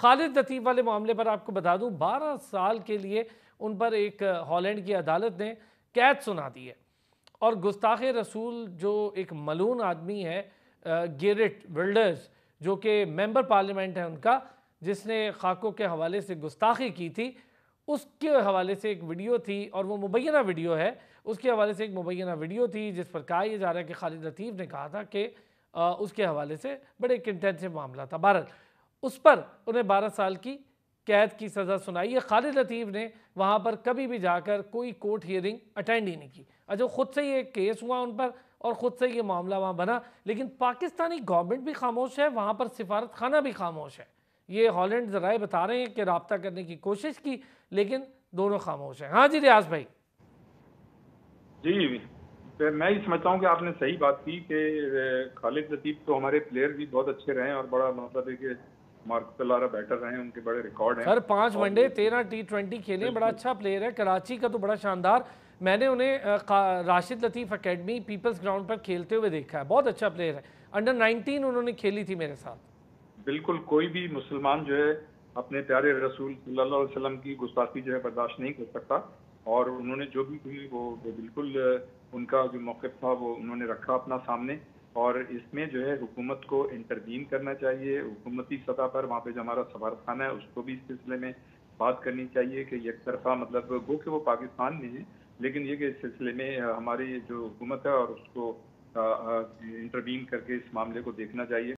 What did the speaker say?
खालिद लतीफ़ वाले मामले पर आपको बता दूँ बारह साल के लिए उन पर एक हॉलैंड की अदालत ने कैद सुना दी है और गुस्ताख रसूल जो एक मलून आदमी है गेरिट विल्डर्स जो कि मेंबर पार्लियामेंट है उनका जिसने खाकों के हवाले से गुस्ताखी की थी उसके हवाले से एक वीडियो थी और वो मुबैना वीडियो है उसके हवाले से एक मुबैना वीडियो थी जिस पर कहा यह जा रहा है कि खालिद लतीफ़ ने कहा था कि उसके हवाले से बड़े एक इंटेंसिव मामला था भारत उस पर उन्हें बारह साल की कैद की सज़ा सुनाई है खालिद लतीफ़ ने वहाँ पर कभी भी जाकर कोई कोर्ट हियरिंग अटेंड ही नहीं की अच्छा ख़ुद से ये केस हुआ उन पर और ख़ुद से ये मामला वहाँ बना लेकिन पाकिस्तानी गवर्नमेंट भी खामोश है वहाँ पर सिफारत खाना भी खामोश है ये हॉलैंड ज़राए बता रहे हैं कि रबता करने की कोशिश की लेकिन दोनों खामोश हैं हाँ जी रियाज भाई जी तो मैं ये समझता हूँ कि आपने सही बात की कि खालिद लतीफ़ तो हमारे प्लेयर भी बहुत अच्छे रहे हैं और बड़ा मतलब है कि मार्क पिलारा बैटर रहे उनके बड़े रिकॉर्ड हैं सर पांच वनडे तेरह टी ट्वेंटी खेले बड़ा अच्छा प्लेयर है कराची का तो बड़ा शानदार मैंने उन्हें Rashid Latif academy people's ground पर खेलते हुए देखा है बहुत अच्छा प्लेयर है अंडर नाइनटीन उन्होंने खेली थी मेरे साथ बिल्कुल कोई भी मुसलमान जो है अपने प्यारे रसूल वसलम की गुस्ताखी जो है बर्दाश्त नहीं कर सकता और उन्होंने जो भी वो, बिल्कुल उनका जो मौके था वो उन्होंने रखा अपना सामने और इसमें जो है हुकूमत को इंटरवीन करना चाहिए हुकूमती सतह पर वहाँ पे जो हमारा सफारखाना है उसको भी इस सिलसिले में बात करनी चाहिए कि एक तरफा मतलब गो कि वो पाकिस्तान में है लेकिन ये कि इस सिलसिले में हमारी जो हुकूमत है और उसको इंटरवीन करके इस मामले को देखना चाहिए